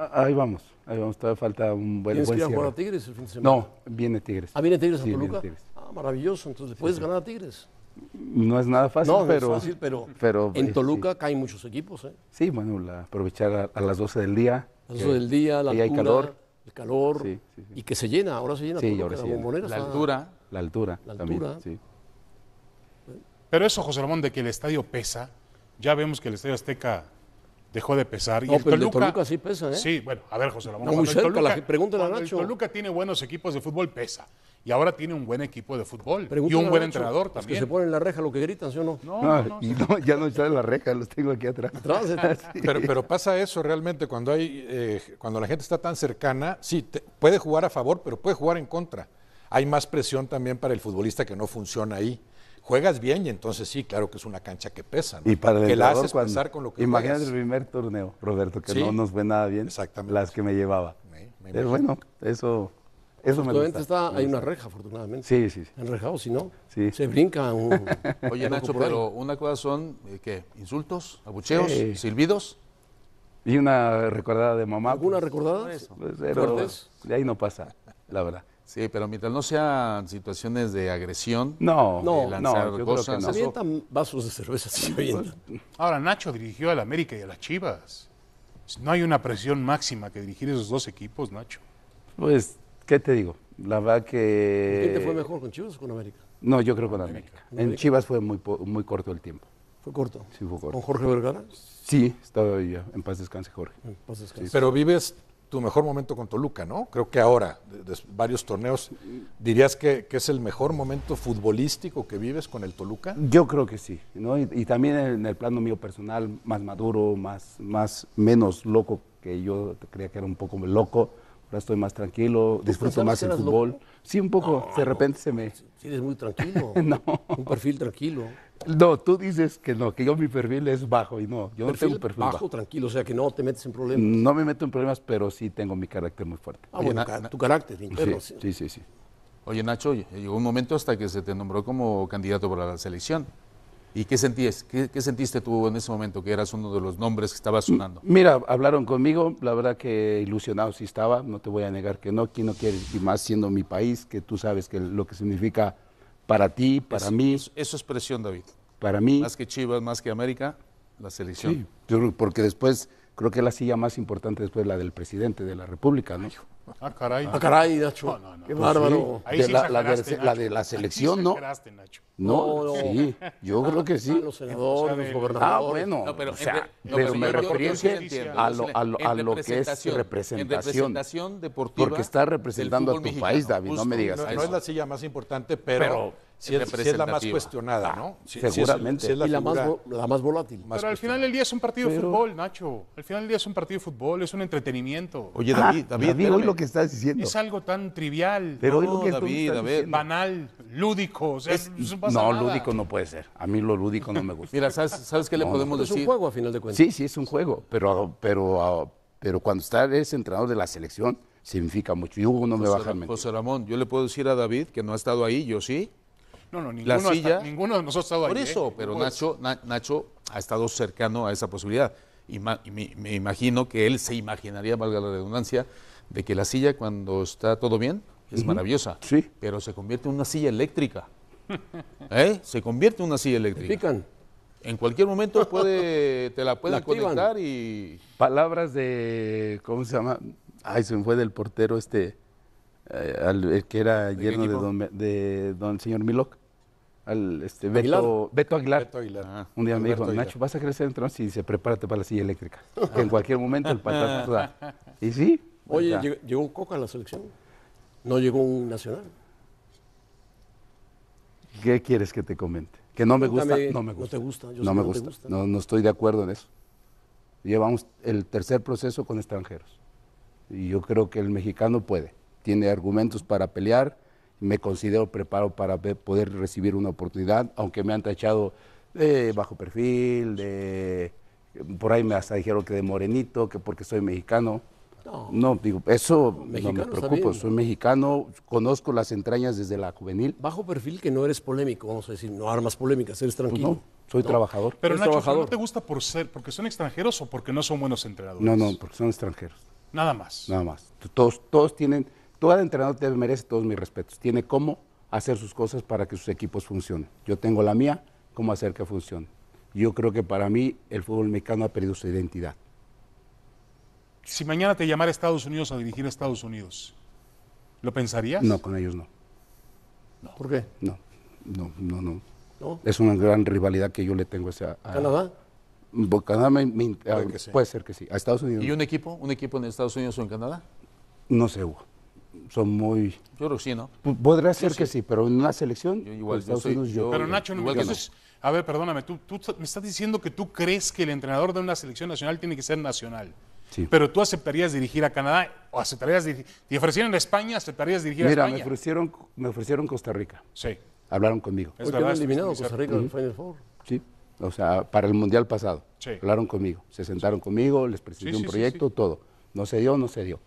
Ah, ahí vamos, ahí vamos, todavía falta un buen buen a jugar a Tigres el fin de semana? No, viene Tigres. ¿Ah, viene Tigres a Toluca? Ah, maravilloso, entonces le puedes ganar a Tigres. No es nada fácil, pero, no es fácil pero, en eh, Toluca caen muchos equipos. ¿eh? Sí, bueno, aprovechar a, las 12 del día. A las 12 del día, la altura, hay calor. el calor, y que se llena, ahora se llena. Sí, ahora se llena. La altura. La altura, la altura. También, Pero eso, José Ramón, de que el estadio pesa, ya vemos que el estadio Azteca dejó de pesar. y el, pero Toluca, sí pesa, ¿eh? Sí, bueno, a ver, José Ramón. No, la, pregúntale a Nacho. El Toluca tiene buenos equipos de fútbol, pesa. Y ahora tiene un buen equipo de fútbol. y un buen entrenador también. que se ponen la reja lo que gritan, ¿sí o no? No, y ya no está en la reja, los tengo aquí atrás. Ah, pero, pasa eso realmente cuando, hay, eh, cuando la gente está tan cercana. Sí, puede jugar a favor, pero puede jugar en contra. Hay más presión también para el futbolista que no funciona ahí juegas bien y entonces sí, claro que es una cancha que pesa. Y para el que con lo que Imagínate el primer torneo, Roberto, que no nos fue nada bien. Las que me llevaba. Pero eh, bueno, eso, eso me gusta. Está, hay una reja, afortunadamente. Sí, sí, sí. Enrejado, si no, se brinca Oye, Nacho, pero una cosa son, eh, ¿qué? ¿Insultos? ¿Abucheos? ¿Silbidos? Y una recordada de mamá. ¿Alguna pues, recordada? Pues, de ahí no pasa, la verdad. Sí, pero mientras no sean situaciones de agresión, no, no, no, no. Se avientan vasos de cerveza. Pues, Ahora, Nacho dirigió al América y a las Chivas. No hay una presión máxima que dirigir esos dos equipos, Nacho. Pues, ¿qué te digo? La verdad que. ¿Quién te fue mejor, con Chivas o con América? No, yo creo con América. En Chivas fue muy, muy corto el tiempo. ¿Fue corto? Sí, fue corto. ¿Con Jorge Vergara? Sí, estaba ya. En paz descanse, Jorge. En paz descanse. Pero vives tu mejor momento con Toluca, ¿no? Creo que ahora, de, varios torneos, ¿dirías que, que, es el mejor momento futbolístico que vives con el Toluca? Yo creo que sí, ¿no? Y, también en el plano mío personal, más maduro, más, más, menos loco que yo creía que era un poco loco. Ahora estoy más tranquilo, disfruto más el fútbol. Sí, un poco, de repente se me... Sí, eres muy tranquilo. no. Un perfil tranquilo. No, tú dices que no, que yo mi perfil es bajo y no, yo no tengo un perfil bajo, tranquilo, o sea que no te metes en problemas. No me meto en problemas, pero sí tengo mi carácter muy fuerte. Ah, bueno, tu carácter interno. sí, sí, sí. Oye, Nacho, llegó un momento hasta que se te nombró como candidato para la selección. ¿Y qué, sentías, qué, sentiste tú en ese momento, que eras uno de los nombres que estaba sonando? Mira, hablaron conmigo, la verdad que ilusionado sí estaba, no te voy a negar que no, aquí no quiere? Y más siendo mi país, que tú sabes que lo que significa para ti, para mí. Eso, es presión, David. Para mí. Más que Chivas, más que América, la selección. Sí, porque después, creo que la silla más importante después la del presidente de la República, ¿no? Ah, caray. Ah, caray, Nacho. Qué bárbaro. Sí. Sí la, la, de, la, selección, ¿no? ¿no? sí. Yo ah, creo que sí. Los senadores, gobernadores. Ah, bueno. No, pero, o sea, me refiero a lo, que es representación. representación deportiva. Porque está representando a tu país, David. No me digas No es la silla más importante, pero si es, la más cuestionada, ¿no? Seguramente. la más, volátil. Pero al final del día es un partido de fútbol, Nacho. Al final del día es un partido de fútbol, es un entretenimiento. Oye, David, ah, David, hoy lo que estás diciendo. Es algo tan trivial, Pero hoy lo que banal, lúdico. es, no, lúdico no puede ser. A mí lo lúdico no me gusta. Mira, ¿sabes, sabes qué le podemos decir? Es un juego, a final de cuentas. Sí, sí, es un juego. Pero, pero, pero cuando está, eres entrenador de la selección, significa mucho. Y Hugo no me baja José Ramón, yo le puedo decir a David que no ha estado ahí, yo sí, no, no, ninguno, la silla, ninguno de nosotros ha estado Por ¿eh? eso, pero Nacho, Nacho ha estado cercano a esa posibilidad. Y, me, imagino que él se imaginaría, valga la redundancia, de que la silla cuando está todo bien es maravillosa. Sí. Pero se convierte en una silla eléctrica. ¿Eh? Se convierte en una silla eléctrica. Pican. En cualquier momento puede, te la pueden conectar y. Palabras de. ¿Cómo se llama? Ay, se me fue del portero este. Eh, el que era yerno de don, de señor Milok este, Beto, Aguilar. Ah, un día me dijo, Nacho, vas a crecer en y dice, prepárate para la silla eléctrica. que en cualquier momento el te da. Y sí. Oye, llegó, un Coca a la selección. No llegó un Nacional. ¿Qué quieres que te comente? Que no me gusta, no me gusta. No te gusta, no me no estoy de acuerdo en eso. Llevamos el tercer proceso con extranjeros. Y yo creo que el mexicano puede. Tiene argumentos para pelear me considero preparado para poder recibir una oportunidad, aunque me han tachado de bajo perfil, de por ahí me hasta dijeron que de morenito, que porque soy mexicano. No, no digo, eso no me preocupo, soy mexicano, conozco las entrañas desde la juvenil. Bajo perfil que no eres polémico, vamos a decir, no armas polémicas, eres pues tranquilo. no, soy trabajador. Pero Nacho, trabajador? ¿no te gusta por ser, porque son extranjeros o porque no son buenos entrenadores? No, no, porque son extranjeros. Nada más. Nada más. Todos, todos tienen todo entrenador te merece todos mis respetos. Tiene cómo hacer sus cosas para que sus equipos funcionen. Yo tengo la mía, cómo hacer que funcione. Yo creo que para mí el fútbol mexicano ha perdido su identidad. Si mañana te llamara Estados Unidos a dirigir a Estados Unidos, ¿lo pensarías? No, con ellos no. ¿Por qué? No, no, no, no. Es una gran rivalidad que yo le tengo. a, ¿Canadá? Canadá me, puede, ser que sí. A Estados Unidos. ¿Y un equipo? ¿Un equipo en Estados Unidos o en Canadá? No sé, Hugo son muy... Yo creo que sí, ¿no? Podría ser que sí. pero en una selección, yo igual, pues, Pero Nacho, no, igual a ver, perdóname, tú, tú me estás diciendo que tú crees que el entrenador de una selección nacional tiene que ser nacional. Sí. Pero tú aceptarías dirigir a Canadá o aceptarías dirigir. Te ofrecieron a España, aceptarías dirigir a Mira, me ofrecieron, me ofrecieron Costa Rica. Sí, Hablaron conmigo. es verdad. eliminado Costa Rica en el Final Sí. O sea, para el Mundial pasado. Sí. Hablaron conmigo, se sentaron conmigo, les presenté un proyecto, todo. No se dio, no se dio.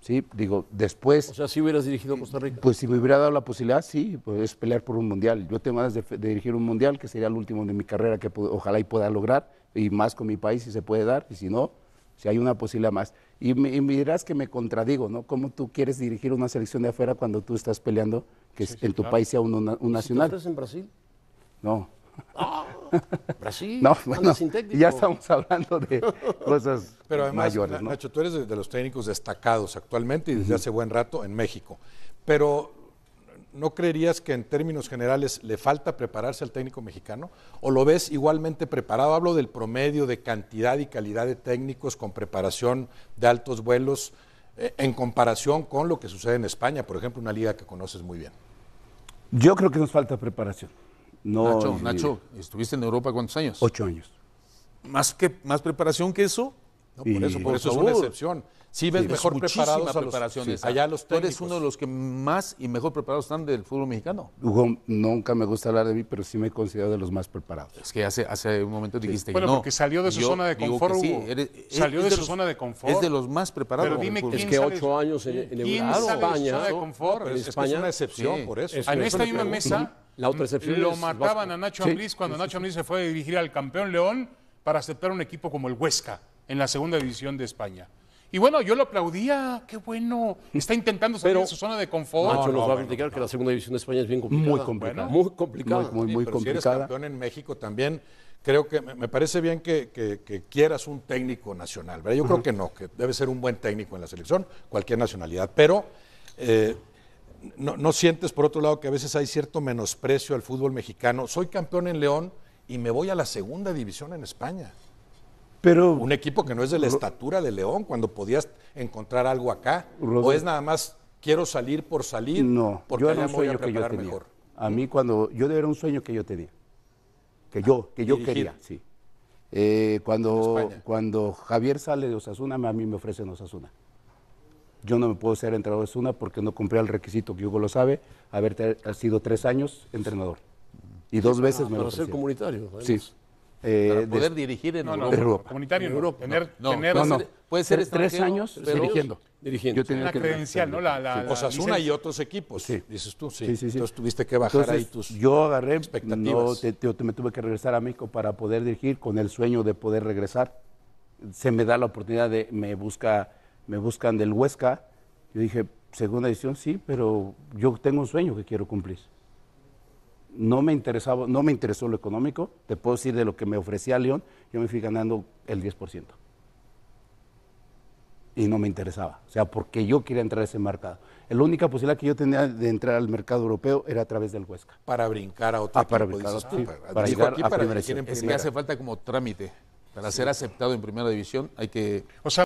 ¿sí? Digo, después... O sea, si hubieras dirigido Costa Rica. Pues si me hubiera dado la posibilidad, sí, pues es pelear por un mundial. Yo tengo ganas de, dirigir un mundial, que sería el último de mi carrera, que ojalá y pueda lograr, y más con mi país si se puede dar, y si no, si hay una posibilidad más. Y, me, dirás que me contradigo, ¿no? ¿Cómo tú quieres dirigir una selección de afuera cuando tú estás peleando que en tu país sea un, nacional? estás en Brasil? No. Ah, Brasil, no, ya estamos hablando de cosas Pero además, mayores. ¿no? Nacho, tú eres de, los técnicos destacados actualmente y desde hace buen rato en México. Pero ¿no creerías que en términos generales le falta prepararse al técnico mexicano? ¿O lo ves igualmente preparado? Hablo del promedio de cantidad y calidad de técnicos con preparación de altos vuelos eh, en comparación con lo que sucede en España, por ejemplo, una liga que conoces muy bien. Yo creo que nos falta preparación. No, Nacho, ¿estuviste en Europa cuántos años? Ocho años. ¿Más, que, más preparación que eso? No, por eso, por, eso es una excepción. Sí ves mejor preparados las preparaciones. allá los Tú eres uno de los que más y mejor preparados están del fútbol mexicano. Hugo, nunca me gusta hablar de mí, pero sí me he considerado de los más preparados. Es que hace, hace un momento dijiste que bueno, porque salió de su zona de confort, salió es, de, su los, zona de confort. Es de los más preparados. Pero dime, ¿quién es que ocho años en, España, España, es, una excepción, por eso. En esta misma mesa la Lo mataban a Nacho sí, cuando Nacho Ambriz se fue a dirigir al campeón León para aceptar un equipo como el Huesca en la segunda división de España. Y bueno, yo lo aplaudía, qué bueno. Está intentando salir de su zona de confort. Nacho nos va a criticar que la segunda división de España es bien complicada. Muy complicada. muy complicada. Muy, muy, pero Si eres campeón en México también, creo que me parece bien que, quieras un técnico nacional. Yo creo que no, que debe ser un buen técnico en la selección, cualquier nacionalidad. Pero eh, no, sientes, por otro lado, que a veces hay cierto menosprecio al fútbol mexicano? Soy campeón en León y me voy a la segunda división en España. Pero, un equipo que no es de la estatura de León, cuando podías encontrar algo acá. o es nada más quiero salir por salir. No, porque yo era un sueño que yo tenía. A mí cuando yo era un sueño que yo tenía, que yo ah, que yo quería, sí. Eh, cuando, cuando Javier sale de Osasuna, a mí me ofrecen Osasuna. Yo no me puedo ser entrenador de Suna porque no cumplía el requisito, que Hugo lo sabe, haber sido tres años entrenador. Y dos veces ah, me eh, para ser comunitario. Sí. poder dirigir en Europa. Comunitario en Europa. Tener, no, no, Puede ser tres años pero... dirigiendo. dirigiendo. Yo tenía la credencial, ¿no? La, la, Osasuna y otros equipos, sí. dices tú. Sí. sí. Entonces tuviste que bajar ahí tus Yo agarré, expectativas. Te, me tuve que regresar a México para poder dirigir con el sueño de poder regresar. Se me da la oportunidad de, me busca me buscan del Huesca. Yo dije, segunda edición, sí, pero yo tengo un sueño que quiero cumplir. No me, interesaba, no me interesó lo económico, te puedo decir de lo que me ofrecía León, yo me fui ganando el 10%. Y no me interesaba, o sea, porque yo quería entrar a ese mercado. La única posibilidad que yo tenía de entrar al mercado europeo era a través del Huesca. Para brincar a otro ah, para brincar, dices, a para primera, Es que hace falta como trámite. Para ser aceptado en primera división hay que... O sea,